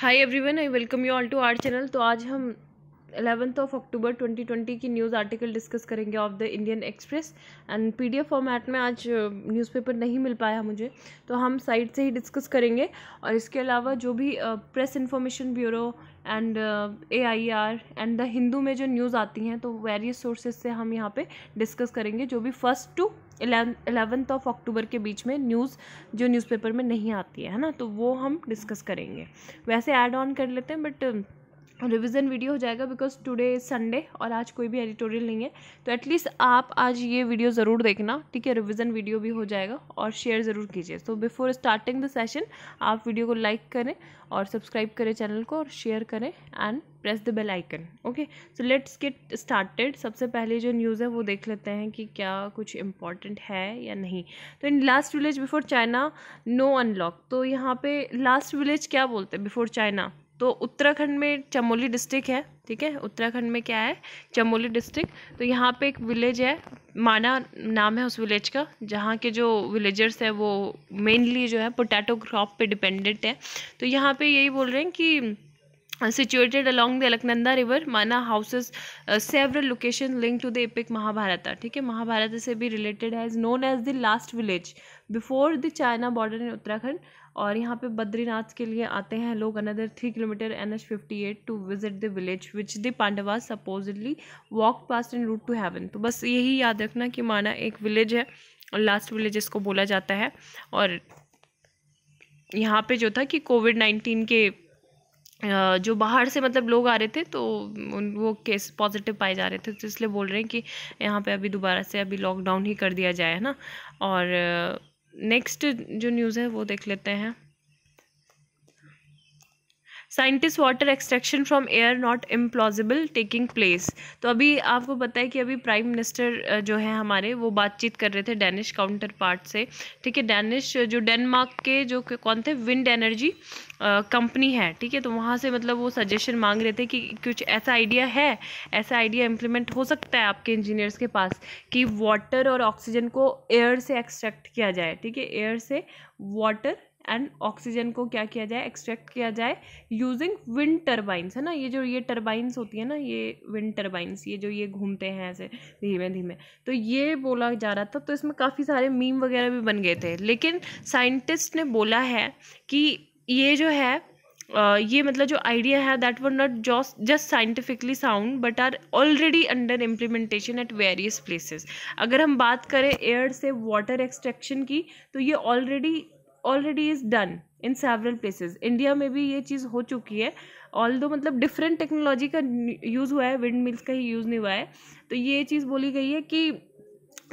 Hi everyone I welcome you all to our channel तो आज हम एलेवंथ ऑफ अक्टूबर 2020 की न्यूज़ आर्टिकल डिस्कस करेंगे of the Indian Express and PDF format में आज newspaper नहीं मिल पाया मुझे तो हम साइट से ही डिस्कस करेंगे और इसके अलावा जो भी press information bureau and A I R and the Hindu में जो न्यूज़ आती हैं तो वेरियस सोर्सेज से हम यहाँ पे डिस्कस करेंगे जो भी first to eleventh of October के बीच में न्यूज़ जो न्यूज़पेपर में नहीं आती है ना तो वो हम डिस्कस करेंगे वैसे ऐड ऑन कर लेते हैं बट रिविज़न वीडियो हो जाएगा बिकॉज टुडे इज़ संडे और आज कोई भी एडिटोरियल नहीं है तो एटलीस्ट आप आज ये वीडियो ज़रूर देखना ठीक है रिविज़न वीडियो भी हो जाएगा और शेयर ज़रूर कीजिए so before starting the session आप वीडियो को लाइक करें और सब्सक्राइब करें चैनल को और शेयर करें and press the bell icon okay so let's get started सबसे पहले जो न्यूज़ है वो देख लेते हैं कि क्या कुछ इम्पॉर्टेंट है या नहीं तो in last village before China no unlock तो यहाँ पे लास्ट विलेज क्या बोलते हैं बिफोर चाइना तो उत्तराखंड में चमोली डिस्ट्रिक्ट है ठीक है उत्तराखंड में क्या है चमोली डिस्ट्रिक्ट तो यहाँ पे एक विलेज है माना नाम है उस विलेज का जहाँ के जो विलेजर्स हैं वो मेनली जो है पोटैटो क्रॉप पे डिपेंडेंट है तो यहाँ पे यही बोल रहे हैं कि situated along the Alaknanda river Mana houses several location link to the epic Mahabharata ठीक है महाभारत से भी रिलेटेड है is known as the last village before the China border in Uttarakhand और यहाँ पे बद्रीनाथ के लिए आते हैं लोग another three kilometre N H fifty eight to visit the village which the Pandava supposedly walk past en route to heaven तो बस यही याद रखना कि माना एक विलेज है और लास्ट विलेज इसको बोला जाता है और यहाँ पे जो था कि कोविड नाइन्टीन के जो बाहर से मतलब लोग आ रहे थे तो उन वो केस पॉजिटिव पाए जा रहे थे तो इसलिए बोल रहे हैं कि यहाँ पे अभी दोबारा से अभी लॉकडाउन ही कर दिया जाए है ना और नेक्स्ट जो न्यूज़ है वो देख लेते हैं scientist water extraction from air not implausible taking place तो अभी आपको पता है कि अभी प्राइम मिनिस्टर जो है हमारे वो बातचीत कर रहे थे डेनिश काउंटर पार्ट से ठीक है डेनिश जो डेनमार्क के जो कौन थे विंड एनर्जी कंपनी है ठीक है तो वहाँ से मतलब वो सजेशन मांग रहे थे कि कुछ ऐसा आइडिया है ऐसा आइडिया इम्प्लीमेंट हो सकता है आपके इंजीनियर्स के पास कि वाटर और ऑक्सीजन को एयर से एक्सट्रैक्ट किया जाए ठीक है एयर से वाटर एंड ऑक्सीजन को क्या किया जाए एक्सट्रैक्ट किया जाए यूजिंग विंड टर्बाइंस है ना ये जो ये टर्बाइंस होती है ना ये विंड टर्बाइंस ये जो ये घूमते हैं ऐसे धीमे धीमे तो ये बोला जा रहा था तो इसमें काफ़ी सारे मीम वगैरह भी बन गए थे लेकिन साइंटिस्ट ने बोला है कि ये जो है Uh, ये मतलब जो आइडिया है that were not just scientifically sound but are already under implementation at various places अगर हम बात करें एयर से वाटर एक्सट्रैक्शन की तो ये already already is done in several places India में भी ये चीज़ हो चुकी है ऑल दो मतलब डिफरेंट टेक्नोलॉजी का यूज़ हुआ है विंड मिल्स का ही यूज़ नहीं हुआ है तो ये चीज़ बोली गई है कि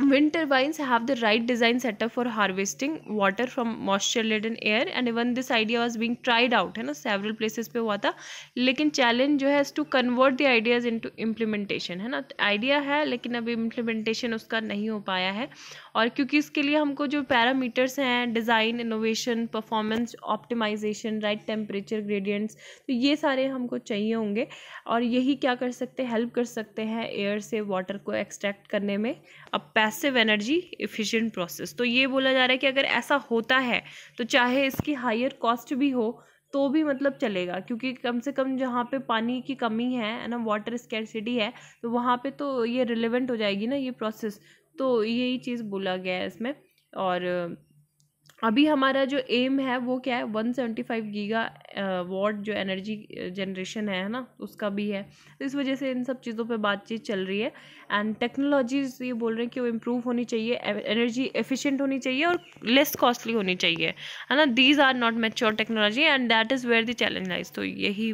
wind turbines have the right design setup for harvesting water from moisture laden air and even this idea was being tried out है ना सेवरल प्लेसेस पर हुआ था लेकिन चैलेंज जो है to convert the ideas into implementation है ना आइडिया है लेकिन अभी इम्प्लीमेंटेशन उसका नहीं हो पाया है और क्योंकि इसके लिए हमको जो पैरामीटर्स हैं design innovation performance optimisation right temperature gradients तो ये सारे हमको चाहिए होंगे और यही क्या कर सकते हैं हेल्प कर सकते हैं एयर से वाटर को एक्सट्रैक्ट करने में अब पैसिव एनर्जी इफ़िशेंट प्रोसेस तो ये बोला जा रहा है कि अगर ऐसा होता है तो चाहे इसकी हायर कॉस्ट भी हो तो भी मतलब चलेगा क्योंकि कम से कम जहाँ पे पानी की कमी है ना वाटर स्कैरसिटी है तो वहाँ पे तो ये रिलेवेंट हो जाएगी ना ये प्रोसेस तो यही चीज़ बोला गया है इसमें और अभी हमारा जो एम है वो क्या है one seventy five gigawatt जो एनर्जी जनरेशन है ना उसका भी है तो इस वजह से इन सब चीज़ों पे बातचीत चल रही है एंड टेक्नोलॉजीज ये बोल रहे हैं कि वो इम्प्रूव होनी चाहिए एनर्जी e, एफिशिएंट होनी चाहिए और लेस कॉस्टली होनी चाहिए है ना these are not mature technology and that is where the challenge lies तो यही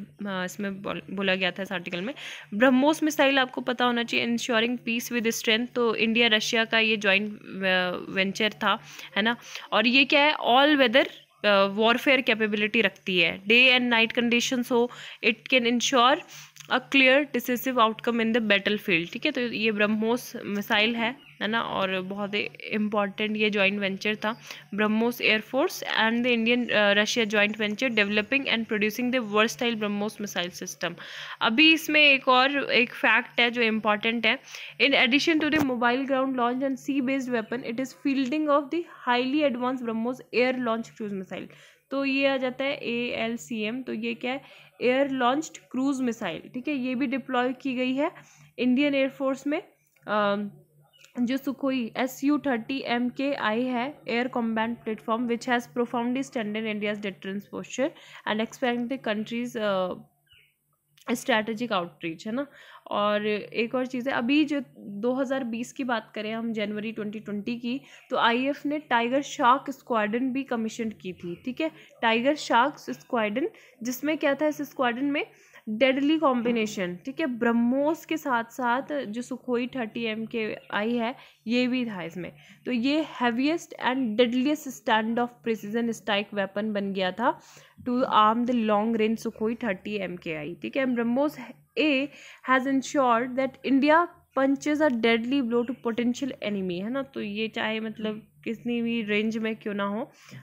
इसमें बोला गया था इस आर्टिकल में ब्रह्मोस मिसाइल आपको पता होना चाहिए इंश्योरिंग पीस विद स्ट्रेंथ तो इंडिया रशिया का ये ज्वाइंट वेंचर था है ना और ये क्या है ऑल वेदर वॉरफेयर कैपेबिलिटी रखती है डे एंड नाइट कंडीशन हो it can ensure a clear decisive outcome in the battlefield ठीक है तो ये ब्रह्मोस मिसाइल है है ना और बहुत ही इम्पॉर्टेंट ये जॉइंट वेंचर था BrahMos air force and the Indian Russia joint venture developing and producing the style BrahMos missile system अभी इसमें एक और एक फैक्ट है जो इम्पॉर्टेंट है in addition to the mobile ground launch and sea based weapon it is fielding of the highly advance BrahMos air launch cruise missile तो ये आ जाता है ए एल सी एम तो ये क्या है एयर लॉन्च्ड क्रूज मिसाइल ठीक है ये भी डिप्लॉय की गई है इंडियन एयरफोर्स में आ, um, जो Sukhoi S U thirty M K I है air combat platform which has profoundly standard India's deterrence posture and expect the country's strategic outreach है ना और एक और चीज़ है अभी जो 2020 की बात करें हम जनवरी 2020 की तो आई ने टाइगर शार्क स्क्वाडन भी कमीशन की थी ठीक है टाइगर शार्क स्क्वाडन जिसमें क्या था इस स्क्वाडन में डेडली कॉम्बिनेशन ठीक है ब्रह्मोस के साथ साथ जो Sukhoi thirty M K I है ये भी था इसमें तो ये heaviest and deadliest stand off precision strike weapon बन गया था to arm the long range Sukhoi thirty M K I ठीक है BrahMos A has ensured that India punches a deadly blow to potential enemy है ना तो ये चाहे मतलब कितनी भी रेंज में क्यों ना हो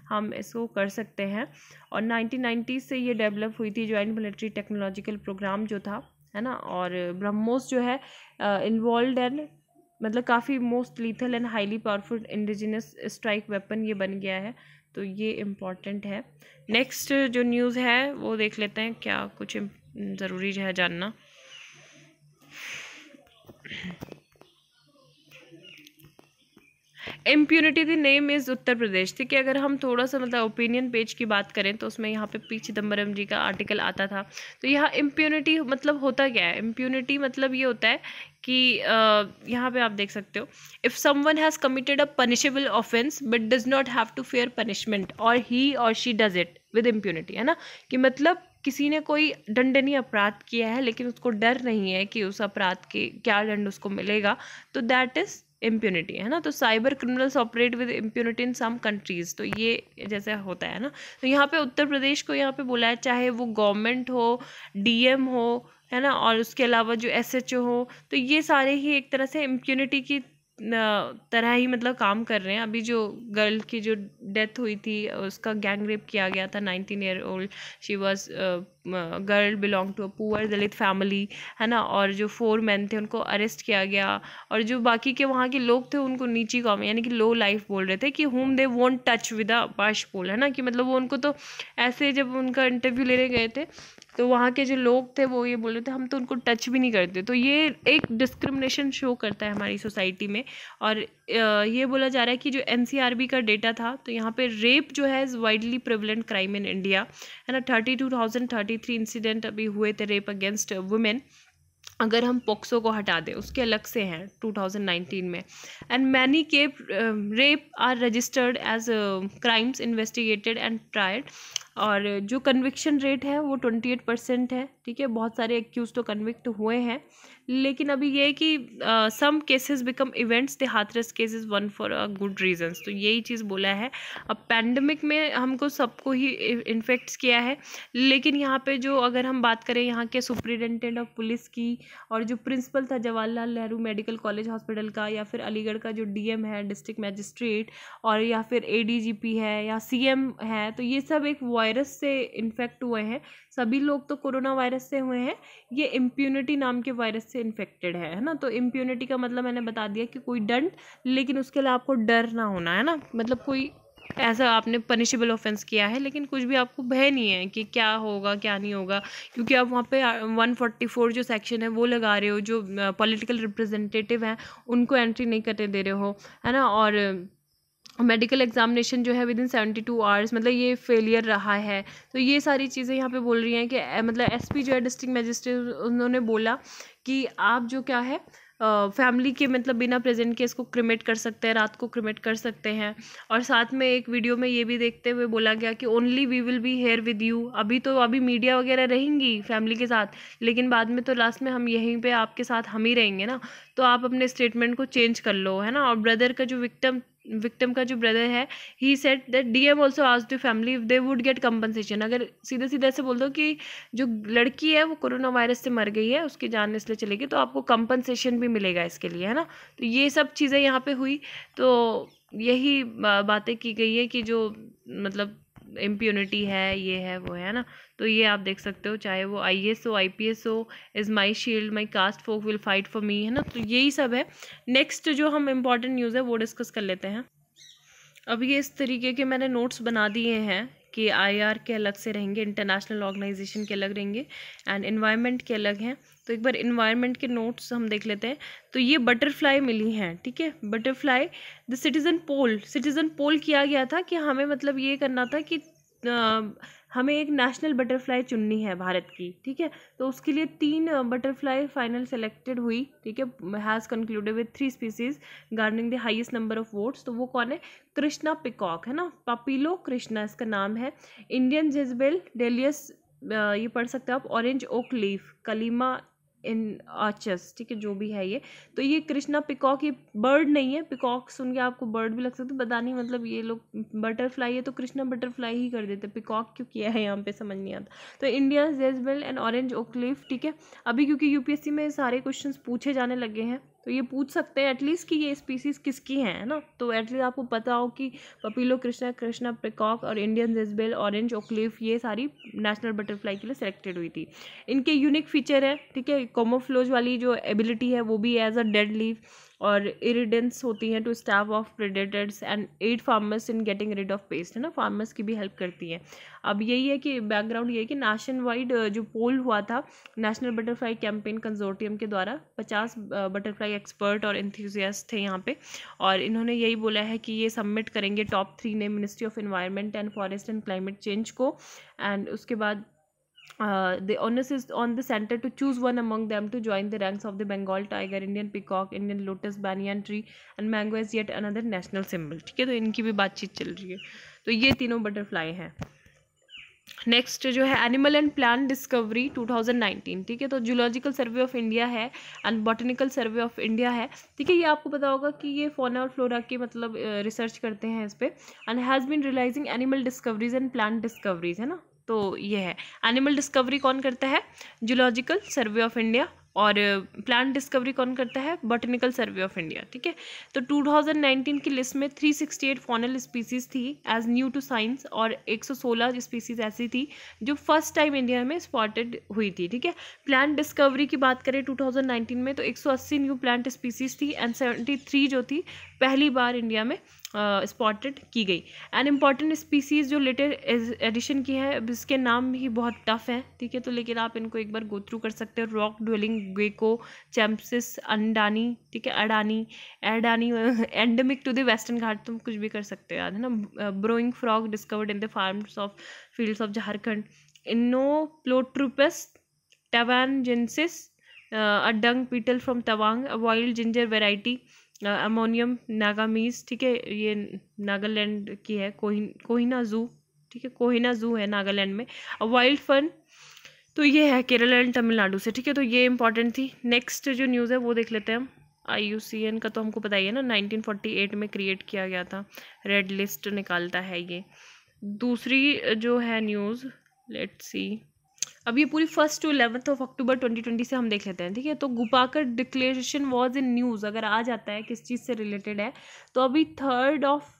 हम इसको कर सकते हैं और 1990 से ये डेवलप हुई थी जॉइंट मिलिट्री टेक्नोलॉजिकल प्रोग्राम जो था है ना और ब्रह्मोस जो है इन्वॉल्व एंड मतलब काफ़ी most lethal and highly powerful indigenous strike weapon ये बन गया है तो ये इम्पॉर्टेंट है नेक्स्ट जो न्यूज़ है वो देख लेते हैं क्या कुछ ज़रूरी है जानना impunity the name is Uttar Pradesh ठीक है अगर हम थोड़ा सा मतलब ओपिनियन पेज की बात करें तो उसमें यहाँ पे पी चिदम्बरम जी का आर्टिकल आता था तो यहाँ इम्प्यूनिटी मतलब होता क्या है इम्प्यूनिटी मतलब ये होता है कि यहाँ पे आप देख सकते हो if someone has committed a punishable offence but does not have to fair punishment और ही और she does it with impunity है ना कि मतलब किसी ने कोई दंडनीय अपराध किया है लेकिन उसको डर नहीं है कि उस अपराध के क्या दंड उसको मिलेगा तो दैट इज़ इम्प्यूनिटी है ना तो cyber criminals operate with impunity in some countries तो ये जैसे होता है ना तो यहाँ पे उत्तर प्रदेश को यहाँ पे बोला है चाहे वो गवर्नमेंट हो डीएम हो है ना और उसके अलावा जो एस एच ओ हो तो ये सारे ही एक तरह से इम्प्यूनिटी की तरह ही मतलब काम कर रहे हैं अभी जो गर्ल की जो डेथ हुई थी उसका गैंग रेप किया गया था nineteen year old she was girl belong to a poor Dalit family है ना और जो फोर मैन थे उनको अरेस्ट किया गया और जो बाकी के वहाँ के लोग थे उनको नीची कॉम यानी कि लो लाइफ बोल रहे थे कि home they won't touch with a barge pole है ना कि मतलब वो उनको तो ऐसे जब उनका इंटरव्यू लेने गए थे तो वहाँ के जो लोग थे वो ये बोल रहे थे हम तो उनको टच भी नहीं करते तो ये एक डिस्क्रिमिनेशन शो करता है हमारी सोसाइटी में और ये बोला जा रहा है कि जो एन का डेटा था तो यहाँ पे रेप जो है is widely prevalent crime in India है ना thirty two thousand thirty three incident अभी हुए थे रेप अगेंस्ट वुमेन अगर हम पोक्सो को हटा दें उसके अलग से हैं 2019 में and many cape rape are registered as crimes investigated and tried और जो कन्विक्शन रेट है वो ट्वेंटी एट परसेंट है ठीक है बहुत सारे एक्यूज़ तो कन्विक्ट हुए हैं लेकिन अभी ये है कि some cases become events they Hathras cases one for a good reasons तो यही चीज़ बोला है अब पैंडमिक में हमको सबको ही इन्फेक्ट किया है लेकिन यहाँ पे जो अगर हम बात करें यहाँ के सुप्रिटेंडेंट ऑफ पुलिस की और जो प्रिंसिपल था Jawaharlal Nehru medical college hospital का या फिर अलीगढ़ का जो डी है डिस्ट्रिक्ट मैजिस्ट्रेट और या फिर ए है या सी है तो ये सब एक वायरस से इन्फेक्ट हुए हैं सभी लोग तो कोरोना वायरस से हुए हैं ये इम्प्यूनिटी नाम के वायरस से इन्फेक्टेड है है ना तो इम्प्यूनिटी का मतलब मैंने बता दिया कि कोई डंड लेकिन उसके लिए आपको डर ना होना है ना मतलब कोई ऐसा आपने पनिशेबल ऑफेंस किया है लेकिन कुछ भी आपको भय नहीं है कि क्या होगा क्या नहीं होगा क्योंकि आप वहाँ पे 144 जो सेक्शन है वो लगा रहे हो जो पॉलिटिकल रिप्रेजेंटेटिव हैं उनको एंट्री नहीं करने दे रहे हो है ना और मेडिकल एग्जामिनेशन जो है within seventy two hours मतलब ये फेलियर रहा है तो ये सारी चीज़ें यहाँ पे बोल रही हैं कि मतलब एसपी जो है डिस्ट्रिक्ट मजिस्ट्रेट उन्होंने बोला कि आप जो क्या है फैमिली के मतलब बिना प्रेजेंट के इसको क्रिमेट कर सकते हैं रात को क्रिमेट कर सकते हैं और साथ में एक वीडियो में ये भी देखते हुए बोला गया कि only we will be here with you अभी तो अभी मीडिया वगैरह रहेंगी फैमिली के साथ लेकिन बाद में तो लास्ट में हम यहीं पे आपके साथ हम ही रहेंगे ना तो आप अपने स्टेटमेंट को चेंज कर लो है ना और ब्रदर का जो विक्टम विक्टिम का जो ब्रदर है he said that D M also आज the family if they would get compensation अगर सीधे सीधे ऐसे बोल दो कि जो लड़की है वो कोरोना वायरस से मर गई है उसकी जान इसलिए चलेगी गई तो आपको कंपनसेशन भी मिलेगा इसके लिए है ना तो ये सब चीज़ें यहाँ पे हुई तो यही बातें की गई है कि जो मतलब इम्प्यूनिटी है ये है वो है ना तो ये आप देख सकते हो चाहे वो आई एस हो आई पी एस हो is my shield my caste folk will fight for me है ना तो यही सब है नेक्स्ट जो हम इम्पॉर्टेंट न्यूज़ है वो डिस्कस कर लेते हैं अब ये इस तरीके के मैंने नोट्स बना दिए हैं कि आईआर के अलग से रहेंगे इंटरनेशनल ऑर्गेनाइजेशन के अलग रहेंगे एंड इन्वायरमेंट के अलग हैं तो एक बार इन्वायरमेंट के नोट्स हम देख लेते हैं तो ये बटरफ्लाई मिली हैं ठीक है butterfly the citizen poll citizen poll किया गया था कि हमें मतलब ये करना था कि हमें एक नेशनल बटरफ्लाई चुननी है भारत की ठीक है तो उसके लिए तीन बटरफ्लाई फाइनल सेलेक्टेड हुई ठीक है has concluded with three species garnering the highest number of votes तो वो कौन है कृष्णा पिकॉक है ना पपीलो कृष्णा इसका नाम है इंडियन जेजबेल डेलियस ये पढ़ सकते हो आप orange oak leaf Kallima inachus ठीक है जो भी है ये तो ये कृष्णा पिकॉक ये बर्ड नहीं है पिकॉक सुन के आपको बर्ड भी लग सकता है बता नहीं मतलब ये लोग बटरफ्लाई है तो कृष्णा बटरफ्लाई ही कर देते पिकॉक क्यों किया है यहाँ पे समझ नहीं आता तो India jezebel and orange oakleaf ठीक है अभी क्योंकि यूपीएससी में सारे क्वेश्चन पूछे जाने लगे हैं तो ये पूछ सकते हैं एटलीस्ट कि ये स्पीसीज किसकी हैं है ना तो एटलीस्ट आपको पता हो कि पपीलो कृष्णा कृष्णा पिकॉक और इंडियन जिसबेल ऑरेंज ओक्लिफ ये सारी नेशनल बटरफ्लाई के लिए सेलेक्टेड हुई थी इनके यूनिक फीचर है ठीक है कोमोफ्लोज वाली जो एबिलिटी है वो भी एज अ डेड लीव और इरिडेंस होती हैं to stave off predators and aid farmers in getting rid of pest है ना फार्मर्स की भी हेल्प करती हैं अब यही है कि बैकग्राउंड ये है कि नेशन वाइड जो पोल हुआ था नेशनल बटरफ्लाई कैंपेन कंजोर्टियम के द्वारा पचास बटरफ्लाई एक्सपर्ट और इंथ्यूजियास्ट थे यहाँ पे और इन्होंने यही बोला है कि ये सबमिट करेंगे टॉप थ्री ने ministry of environment and forest and climate change को एंड उसके बाद Uh, the onus is on the center to choose one among them to join the ranks of the Bengal tiger, Indian peacock, Indian lotus, banyan tree and mango is yet another national symbol. ठीक है तो इनकी भी बातचीत चल रही है तो ये तीनों बटरफ्लाई हैं नेक्स्ट जो है एनिमल एंड प्लांट डिस्कवरी 2019 ठीक है तो जूलॉजिकल सर्वे ऑफ इंडिया है and botanical survey of India है ठीक है ये आपको पता होगा कि ये फोना और फ्लोरा की मतलब रिसर्च करते हैं इस पर and has been realising animal discoveries and plant discoveries है ना तो ये है एनिमल डिस्कवरी कौन करता है जूलॉजिकल सर्वे ऑफ इंडिया और प्लांट uh, डिस्कवरी कौन करता है बॉटनिकल सर्वे ऑफ इंडिया ठीक है तो 2019 की लिस्ट में 368 फॉनल स्पीसीज थी एज न्यू टू साइंस और 116 स्पीसीज ऐसी थी जो फर्स्ट टाइम इंडिया में स्पॉटेड हुई थी ठीक है प्लांट डिस्कवरी की बात करें 2019 में तो 180 न्यू प्लांट स्पीसीज थी एंड 73 जो थी पहली बार इंडिया में स्पॉटेड की गई एंड इम्पॉर्टेंट स्पीसीज़ जो लेटेस्ट एडिशन की है अब इसके नाम ही बहुत टफ हैं ठीक है तो लेकिन आप इनको एक बार गो थ्रू कर सकते हो रॉक ड्वेलिंग गेको चैम्पसिस अंडानी ठीक है अडानी एडानी एंडमिक टू द वेस्टर्न घाट तुम कुछ भी कर सकते हो याद है ना burrowing frog discovered in the farm of fields of Jharkhand इनो प्लोट्रूपस टवान जेंसिस a dung beetle from from wild ginger variety अमोनियम नागामीज ठीक है ये नागालैंड की है कोहि कोहिना जू ठीक है कोहिना जू है नागालैंड में और वाइल्ड फन तो ये है केरला एंड तमिलनाडु से ठीक है तो ये इंपॉर्टेंट थी नेक्स्ट जो न्यूज़ है वो देख लेते हैं हम आई का तो हमको पता ही है ना 1948 में क्रिएट किया गया था रेड लिस्ट निकालता है ये दूसरी जो है न्यूज़ लेट्स सी अब ये पूरी first to eleventh of October twenty twenty से हम देख लेते हैं ठीक है तो Gupkar declaration was in news अगर आ जाता है किस चीज़ से रिलेटेड है तो अभी थर्ड ऑफ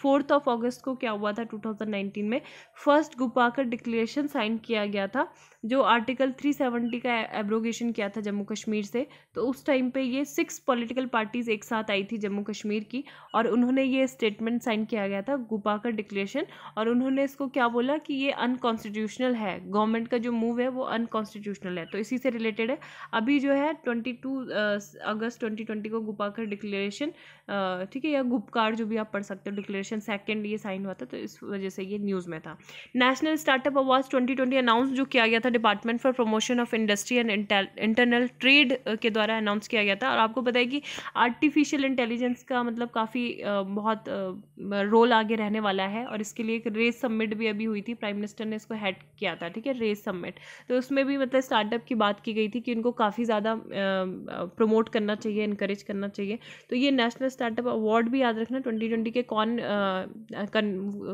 फोर्थ ऑफ अगस्त को क्या हुआ था 2019 में फर्स्ट गुपाकर डिक्लेरेशन साइन किया गया था जो आर्टिकल 370 का एब्रोगेशन किया था जम्मू कश्मीर से तो उस टाइम पे ये सिक्स पॉलिटिकल पार्टीज एक साथ आई थी जम्मू कश्मीर की और उन्होंने ये स्टेटमेंट साइन किया गया था गुपाकर डिक्लेरेशन और उन्होंने इसको क्या बोला कि ये अनकॉन्स्टिट्यूशनल है गवर्नमेंट का जो मूव है वो अनकॉन्स्टिट्यूशनल है तो इसी से रिलेटेड है अभी जो है ट्वेंटी अगस्त ट्वेंटी को गुपाकर डिक्लेरेशन ठीक है या गुपकार जो भी आप पढ़ सकते सकते हो डिक्लेरेशन सेकंड ये साइन हुआ था तो इस वजह से ये न्यूज़ में था नेशनल स्टार्टअप अवार्ड्स 2020 अनाउंस जो किया गया था department for promotion of industry and internal trade के द्वारा अनाउंस किया गया था और आपको पता है कि आर्टिफिशियल इंटेलिजेंस का मतलब काफ़ी बहुत रोल आगे रहने वाला है और इसके लिए एक रेस सबमिट भी अभी हुई थी प्राइम मिनिस्टर ने इसको हैड किया था ठीक है रेस सबमिट तो उसमें भी मतलब स्टार्टअप की बात की गई थी कि इनको काफ़ी ज़्यादा प्रमोट करना चाहिए इनक्रेज करना चाहिए तो ये नेशनल स्टार्टअप अवार्ड भी याद रखना ट्वेंटी के कौन कन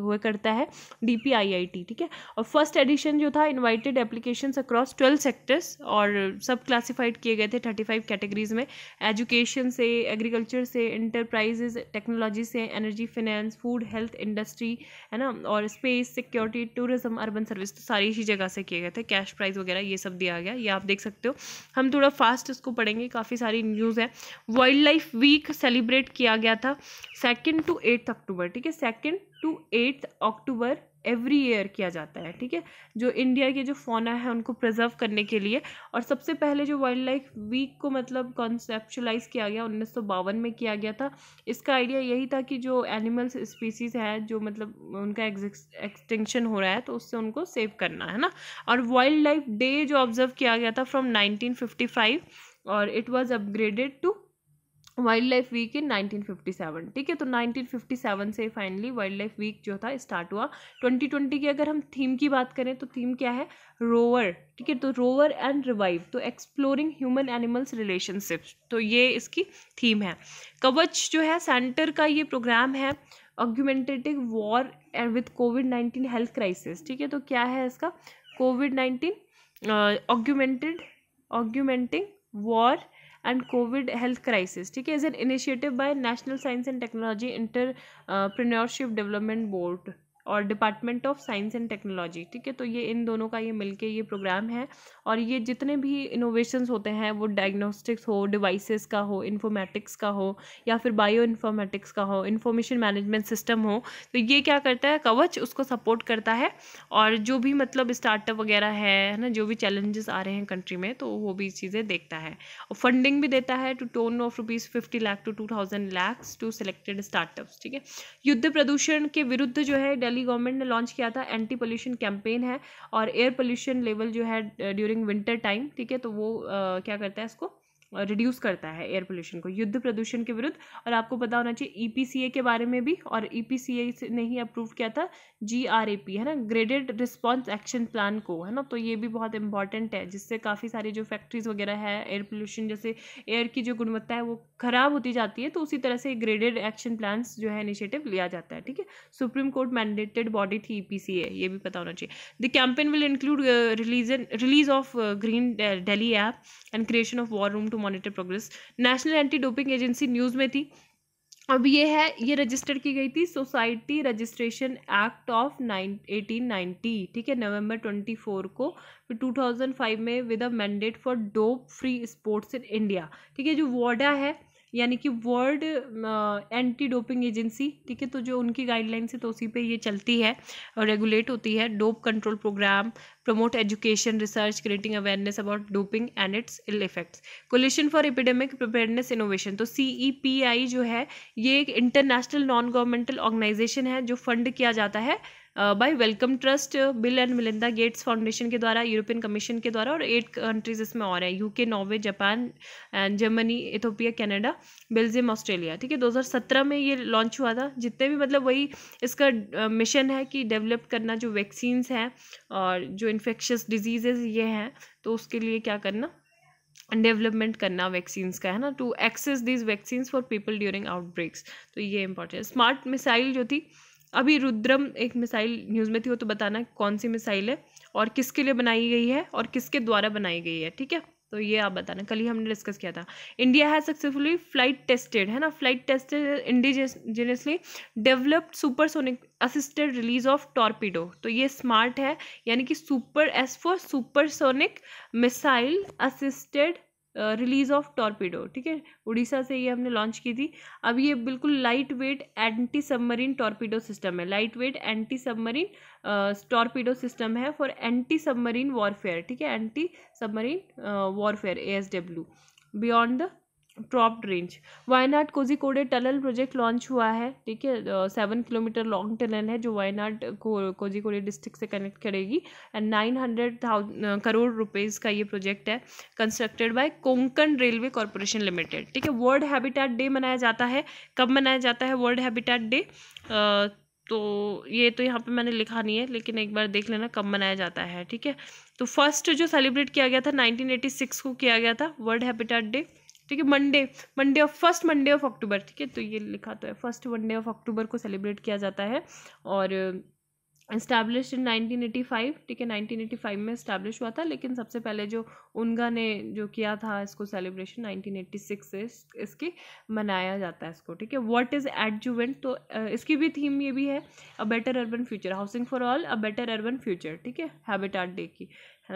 हुआ करता है D P I I T ठीक है और फर्स्ट एडिशन जो था invited application across twelve sectors और सब क्लासिफाइड किए गए थे थर्टी फाइव कैटेगरीज में एजुकेशन से एग्रीकल्चर से इंटरप्राइजेज टेक्नोलॉजी से energy finance food health industry है ना और space security tourism urban service तो सारी इसी जगह से किए गए थे कैश प्राइज वगैरह ये सब दिया गया ये आप देख सकते हो हम थोड़ा फास्ट इसको पढ़ेंगे काफ़ी सारी न्यूज़ है वाइल्ड लाइफ वीक सेलिब्रेट किया गया था second to eight eighth October ठीक है second to eighth October every year किया जाता है ठीक है जो इंडिया के जो फोना है उनको प्रिजर्व करने के लिए और सबसे पहले जो वाइल्ड लाइफ वीक को मतलब कॉन्सेप्चुलाइज किया गया उन्नीस में किया गया था इसका आइडिया यही था कि जो एनिमल्स स्पीसीज है जो मतलब उनका एक्सटिंक्शन हो रहा है तो उससे उनको सेव करना है ना और वाइल्ड लाइफ डे जो ऑब्जर्व किया गया था फ्रॉम फाइव और it was upgraded to wildlife week in 1957 ठीक है तो 1957 से फाइनली वाइल्ड लाइफ वीक जो था स्टार्ट हुआ 2020 की अगर हम थीम की बात करें तो थीम क्या है रोवर ठीक है तो रोवर एंड रिवाइव तो एक्सप्लोरिंग ह्यूमन एनिमल्स रिलेशनशिप्स तो ये इसकी थीम है कवच जो है सेंटर का ये प्रोग्राम है augmentative war and with COVID nineteen health crisis ठीक है तो क्या है इसका COVID nineteen augmented augmenting war and COVID health crisis ठीक है is an initiative by national science and technology entrepreneurship development board और department of science and technology ठीक है तो ये इन दोनों का ये मिलके ये प्रोग्राम है और ये जितने भी इनोवेशंस होते हैं वो डायग्नोस्टिक्स हो डिवाइसेस का हो इन्फॉर्मेटिक्स का हो या फिर बायो इन्फॉर्मेटिक्स का हो इन्फॉर्मेशन मैनेजमेंट सिस्टम हो तो ये क्या करता है कवच उसको सपोर्ट करता है और जो भी मतलब स्टार्टअप वगैरह है ना जो भी चैलेंजेस आ रहे हैं कंट्री में तो वो भी चीज़ें देखता है और फंडिंग भी देता है to tune of rupees fifty lakh to two thousand lakhs to selected startups ठीक है युद्ध प्रदूषण के विरुद्ध जो है डेली दिल्ली गवर्नमेंट ने लॉन्च किया था एंटी पोल्यूशन कैंपेन है और एयर पोल्यूशन लेवल जो है ड्यूरिंग विंटर टाइम ठीक है तो वो आ, uh, क्या करता है इसको रिड्यूस करता है एयर पोल्यूशन को युद्ध प्रदूषण के विरुद्ध और आपको पता होना चाहिए ईपीसीए e के बारे में भी और ईपीसीए e ने ही अप्रूव किया था जी आर ए पी है ना ग्रेडेड रिस्पॉन्स एक्शन प्लान को है ना तो ये भी बहुत इंपॉर्टेंट है जिससे काफ़ी सारी जो फैक्ट्रीज वगैरह है एयर पोल्यूशन जैसे एयर की जो गुणवत्ता है वो खराब होती जाती है तो उसी तरह से ग्रेडेड एक्शन प्लान जो है इनिशिएटिव लिया जाता है ठीक है सुप्रीम कोर्ट मैंडेटेड बॉडी थी ई e ये भी पता होना चाहिए the campaign will include religion release of green Delhi app and creation of war room to to monitor progress national anti doping agency news में थी अब ये है ये रजिस्टर की गई थी society registration act of nine eighteen ninety ठीक है नवंबर ट्वेंटी फोर को फिर टू थाउजेंड फाइव में with a mandate for dope free sports in India ठीक है जो वॉडा है यानी कि वर्ल्ड एंटी डोपिंग एजेंसी ठीक है तो जो उनकी गाइडलाइंस है तो उसी पे ये चलती है और रेगुलेट होती है dope control programme promote education research creating awareness about doping and its ill effects coalition for epidemic preparedness innovation तो सी e जो है ये एक इंटरनेशनल नॉन गवर्नमेंटल ऑर्गेनाइजेशन है जो फंड किया जाता है by Wellcome Trust Bill and Melinda Gates Foundation के द्वारा यूरोपियन कमीशन के द्वारा और एट कंट्रीज इसमें और हैं UK Norway Japan and Germany Ethiopia Canada Belgium Australia ठीक है 2017 में ये लॉन्च हुआ था जितने भी मतलब वही इसका मिशन है कि डेवलप करना जो वैक्सीन्स हैं और जो इन्फेक्शस डिजीजेज ये हैं तो उसके लिए क्या करना डेवलपमेंट करना वैक्सीन्स का है ना to access these vaccines for people during outbreaks तो ये इंपॉर्टेंट स्मार्ट मिसाइल जो थी अभी रुद्रम एक मिसाइल न्यूज़ में थी वो तो बताना कौन सी मिसाइल है और किसके लिए बनाई गई है और किसके द्वारा बनाई गई है ठीक है तो ये आप बताना कल ही हमने डिस्कस किया था India has successfully flight tested है ना flight tested indigenously developed supersonic assisted release of torpedo तो ये स्मार्ट है यानी कि super S for supersonic missile assisted release of torpedo ठीक है उड़ीसा से ये हमने लॉन्च की थी अब ये बिल्कुल light weight anti submarine torpedo system है light weight anti submarine torpedo system है फॉर एंटी सबमरीन वॉरफेयर ठीक है anti submarine warfare A S W beyond the drop range Wayanad Kozhikode tunnel project launch हुआ है ठीक है सेवन किलोमीटर लॉन्ग टनल है जो वायनाड को कोजिकोडे डिस्ट्रिक्ट से कनेक्ट करेगी and nine hundred crore rupees का ये प्रोजेक्ट है constructed by Konkan railway corporation limited ठीक है वर्ल्ड हैबिटेट डे मनाया जाता है कब मनाया जाता है वर्ल्ड हैबिटेट डे तो ये तो यहाँ पे मैंने लिखा नहीं है लेकिन एक बार देख लेना कब मनाया जाता है ठीक है तो फर्स्ट जो सेलिब्रेट किया गया था 1986 को किया गया था वर्ल्ड हैबिटेट डे ठीक है Monday Monday of first Monday of October ठीक है तो ये लिखा तो है फर्स्ट मंडे ऑफ अक्टूबर को सेलिब्रेट किया जाता है और इस्टेब्लिश इन 1985 ठीक है 1985 में इस्टेब्लिश हुआ था लेकिन सबसे पहले जो उनगा ने जो किया था इसको सेलिब्रेशन 1986 से इसकी मनाया जाता है इसको ठीक है व्हाट इज़ एडजुवेंट तो इसकी भी थीम ये भी है a better urban future housing for all a better urban future ठीक है हैबिटाट डे की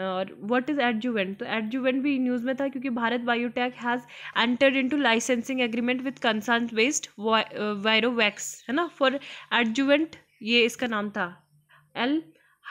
और व्हाट इज़ एडजुवेंट तो एडजुवेंट भी न्यूज़ में था क्योंकि Bharat biotech has entered into licensing agreement with concern based ViroVax है ना फॉर एडजुवेंट ये इसका नाम था 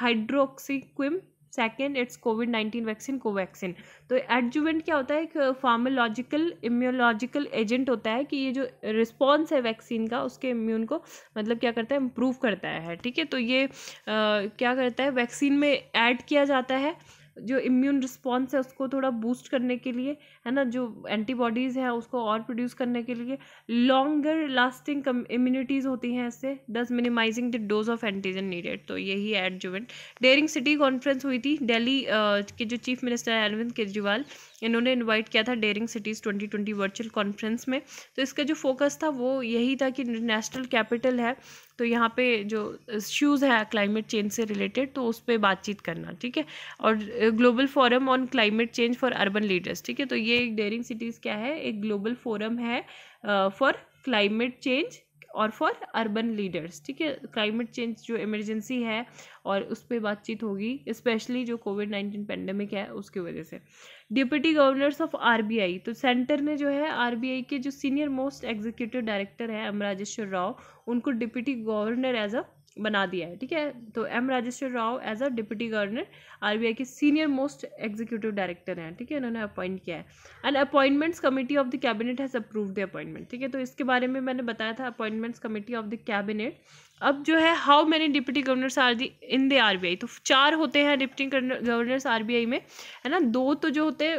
Alhydroxiquim second its COVID nineteen vaccine Covaxin तो एडजुवेंट क्या होता है एक फार्मोलॉजिकल इम्यूलॉजिकल एजेंट होता है कि ये जो रिस्पॉन्स है वैक्सीन का उसके इम्यून को मतलब क्या करता है इम्प्रूव करता है ठीक है तो ये आ, क्या करता है वैक्सीन में ऐड किया जाता है जो इम्यून रिस्पॉन्स है उसको थोड़ा बूस्ट करने के लिए है ना जो एंटीबॉडीज़ हैं उसको और प्रोड्यूस करने के लिए लॉन्गर लास्टिंग इम्यूनिटीज़ होती हैं इससे thus minimising the dose of antigen needed तो यही एडजुवेंट डेयरिंग सिटी कॉन्फ्रेंस हुई थी uh, के जो चीफ मिनिस्टर है अरविंद केजरीवाल इन्होंने इन्वाइट किया था daring cities twenty twenty virtual conference में तो इसका जो फोकस था वो यही था कि नेशनल कैपिटल है तो यहाँ पे जो इश्यूज़ है क्लाइमेट चेंज से रिलेटेड तो उस पर बातचीत करना ठीक है और global forum on climate change for urban leaders ठीक है तो ये डेयरिंग सिटीज़ क्या है एक ग्लोबल फोरम है फॉर क्लाइमेट चेंज और फॉर अर्बन लीडर्स ठीक है क्लाइमेट चेंज जो इमरजेंसी है और उस पर बातचीत होगी स्पेशली जो कोविड नाइन्टीन पेंडेमिक है उसकी वजह से डिप्टी गवर्नर्स ऑफ आरबीआई तो सेंटर ने जो है आरबीआई के जो सीनियर मोस्ट एग्जीक्यूटिव डायरेक्टर हैं अमराजेश्वर राव उनको डिप्टी गवर्नर एज अ बना दिया है ठीक है तो M Rajeshwar Rao as a deputy governor RBI के सीनियर मोस्ट एग्जीक्यूटिव डायरेक्टर हैं ठीक है इन्होंने अपॉइंट किया है and appointments committee of the cabinet has approve the appointment ठीक है तो इसके बारे में मैंने बताया था appointments committee of the cabinet अब जो है how many deputy governors are there in the RBI तो चार होते हैं डिप्टी गवर्नर्स आरबीआई में है ना दो तो जो होते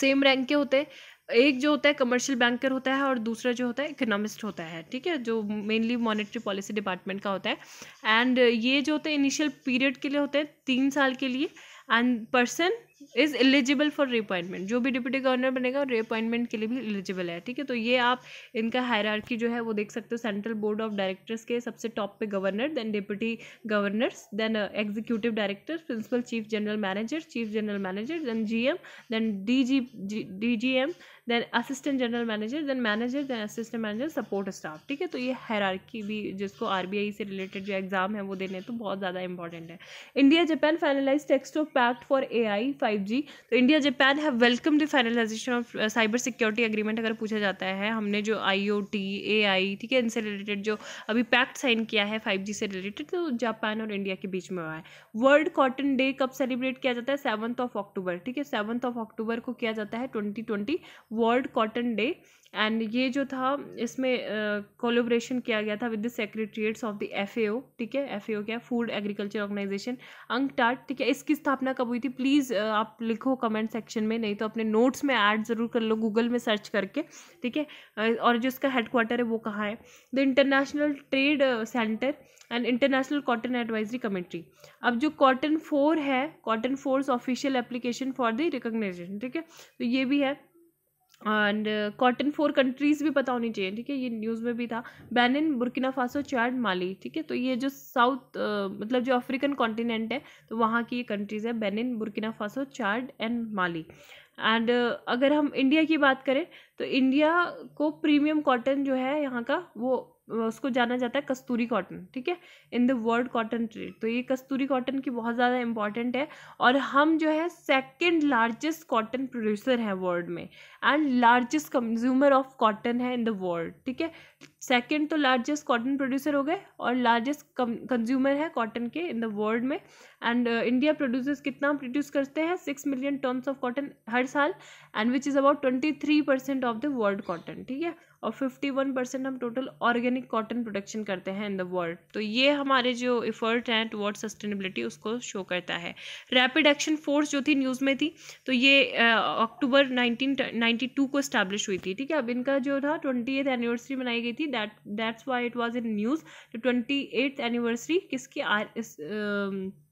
सेम रैंक के होते हैं एक जो होता है कमर्शियल बैंकर होता है और दूसरा जो होता है इकोनॉमिस्ट होता है ठीक है जो मेनली मॉनेटरी पॉलिसी डिपार्टमेंट का होता है एंड ये जो होता है इनिशियल पीरियड के लिए होते हैं तीन साल के लिए and person is eligible for reappointment जो भी डिप्टी गवर्नर बनेगा रिअपॉइंटमेंट के लिए भी एलिजिबल है ठीक है तो ये आप इनका हायरार्की जो है वो देख सकते हो सेंट्रल बोर्ड ऑफ डायरेक्टर्स के सबसे टॉप पे governor then deputy governors then executive director principal chief general manager chief general manager then G M then D G D G M then assistant general manager then manager then assistant manager support staff ठीक है तो ये hierarchy भी जिसको are से related जो exam है वो देने तो बहुत ज़्यादा इंपॉर्टेंट है India Japan finalise text of pact for A I five G तो India Japan have welcome the finalisation of cyber security agreement अगर पूछा जाता है हमने जो आई ओ टी ए आई ठीक है इनसे रिलेटेड जो अभी पैक्ट साइन किया है फाइव जी से रिलेटेड तो जापान और इंडिया के बीच में हुआ है वर्ल्ड कॉटन डे कब सेलिब्रेट किया जाता है सेवन्थ ऑफ अक्टूबर ठीक है सेवन्थ ऑफ अक्टूबर को किया जाता है twenty twenty world cotton day and ये जो था इसमें कोलोब्रेशन uh, किया गया था with the secretariats of the F ठीक है एफ क्या फूड एग्रीकल्चर ऑर्गेनाइजेशन अंगटाट ठीक है इसकी स्थापना कब हुई थी प्लीज़ uh, आप लिखो कमेंट सेक्शन में नहीं तो अपने नोट्स में ऐड ज़रूर कर लो गूगल में सर्च करके ठीक है uh, और जो इसका हेडक्वार्टर है वो कहाँ है the international trade centre and international cotton advisory committee अब जो कॉटन फोर है cotton four's official application for the recognition ठीक है तो ये भी है एंड कॉटन फोर कंट्रीज़ भी पता होनी चाहिए ठीक है ये न्यूज़ में भी था Benin Burkina Faso Chad Mali ठीक है तो ये जो साउथ uh, मतलब जो अफ्रीकन कॉन्टिनेंट है तो वहाँ की ये कंट्रीज़ है Benin Burkina Faso Chad and Mali and अगर हम इंडिया की बात करें तो इंडिया को प्रीमियम कॉटन जो है यहाँ का वो उसको जाना जाता है कस्तूरी कॉटन ठीक है in the world cotton trade तो ये कस्तूरी कॉटन की बहुत ज़्यादा इंपॉर्टेंट है और हम जो है सेकेंड लार्जेस्ट कॉटन प्रोड्यूसर हैं वर्ल्ड में and largest consumer of cotton है इन द वर्ल्ड ठीक है सेकेंड तो लार्जेस्ट कॉटन प्रोड्यूसर हो गए और लार्जेस्ट कंज्यूमर है कॉटन के इन द वर्ल्ड में एंड इंडिया प्रोड्यूसर्स कितना प्रोड्यूस करते हैं six million tons of cotton हर साल and which is about twenty three percent of the world cotton ठीक है और 51 परसेंट हम टोटल ऑर्गेनिक कॉटन प्रोडक्शन करते हैं इन द वर्ल्ड तो ये हमारे जो इफ़र्ट हैं टुवर्ड सस्टेनेबिलिटी उसको शो करता है रैपिड एक्शन फोर्स जो थी न्यूज़ में थी तो ये अक्टूबर नाइनटीन 1992 टू को इस्टेब्लिश हुई थी ठीक है अब इनका जो था ट्वेंटी एथ एनिवर्सरी मनाई गई थी that that's why it was in news तो ट्वेंटी एनिवर्सरी किसकी R is uh,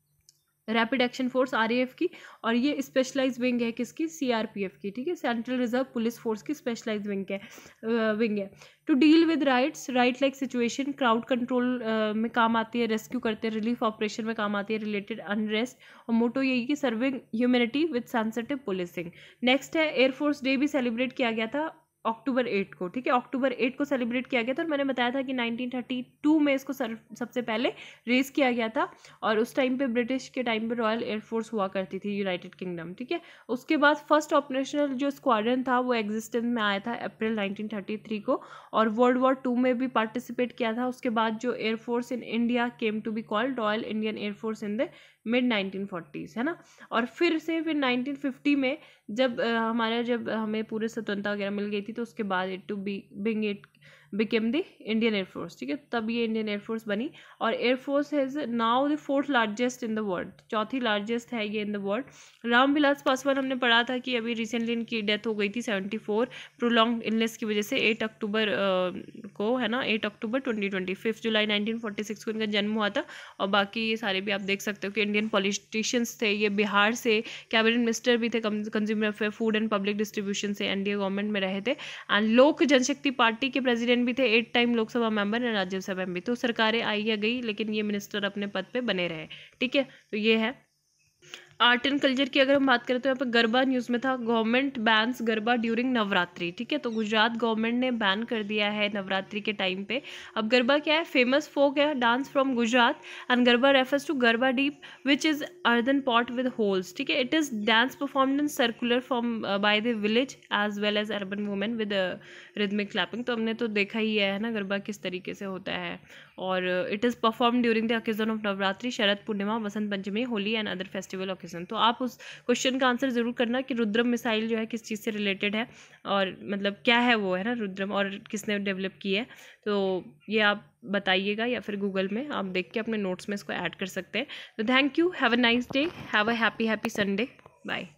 rapid action force R की और ये स्पेशलाइज विंग है किसकी सी की ठीक है सेंट्रल रिजर्व पुलिस फोर्स की स्पेशलाइज विंग है विंग है to deal with riots riot like situation crowd control में काम आती है रेस्क्यू करते हैं रिलीफ ऑपरेशन में काम आती है रिलेटेड अनरेस्ट और मोटो यही कि serving humanity with sensitive policing next है एयरफोर्स डे भी सेलिब्रेट किया गया था अक्टूबर एट को ठीक है अक्टूबर एट को सेलिब्रेट किया गया था और मैंने बताया था कि 1932 में इसको सर, सबसे पहले रेस किया गया था और उस टाइम पे ब्रिटिश के टाइम पे रॉयल एयरफोर्स हुआ करती थी यूनाइटेड किंगडम ठीक है उसके बाद फर्स्ट ऑपरेशनल जो स्क्वाड्रन था वो एग्जिस्टेंस में आया था अप्रैल नाइनटीन को और वर्ल्ड वॉर टू में भी पार्टिसिपेट किया था उसके बाद जो air force in India came to be called royal Indian air force in the mid nineteen forties है ना और फिर से फिर नाइनटीन फिफ्टी में जब हमारा जब हमें पूरे स्वतंत्रता वगैरह मिल गई थी तो उसके बाद it to be being it became the Indian air force ठीक है तब ये इंडियन एयरफोर्स बनी और air force has now the fourth largest in the world चौथी लार्जेस्ट है ये in the world Ram Vilas Paswan हमने पढ़ा था कि अभी रिसेंटली इनकी डेथ हो गई थी सेवेंटी फोर प्रोलॉन्ग इलनेस की वजह से एट अक्टूबर को है ना eight October twenty twenty fifth July nineteen forty six को इनका जन्म हुआ था और बाकी ये सारे भी आप देख सकते हो कि इंडियन पॉलिटिशियंस थे ये बिहार से कैबिनेट मिनिस्टर भी थे consumer affair food and public distribution से एनडीए गवर्नमेंट में रहे थे एंड लोक जनशक्ति पार्टी के प्रेजिडेंट स्टूडेंट भी थे एट टाइम लोकसभा मेंबर हैं राज्यसभा में भी तो सरकारें आई या गई लेकिन ये मिनिस्टर अपने पद पर बने रहे ठीक है तो ये है आर्ट एंड कल्चर की अगर हम बात करें तो यहाँ पर गरबा न्यूज़ में था government bans garba during Navratri ठीक है तो गुजरात गवर्नमेंट ने बैन कर दिया है नवरात्रि के टाइम पे अब गरबा क्या है फेमस फोक है dance from Gujarat and garba refers to garba deep which is earthen pot with holes ठीक है it is dance perform in circular form by the village as well as urban women with rhythmic clapping तो हमने तो देखा ही है ना गरबा किस तरीके से होता है और it is perform during the occasion of Navratri Sharad Purnima Basant Panchami Holi and other festival okay question तो आप उस क्वेश्चन का आंसर ज़रूर करना कि रुद्रम मिसाइल जो है किस चीज़ से रिलेटेड है और मतलब क्या है वो है ना रुद्रम और किसने डेवलप की है तो ये आप बताइएगा या फिर गूगल में आप देख के अपने नोट्स में इसको ऐड कर सकते हैं तो thank you have a nice day have a happy happy Sunday bye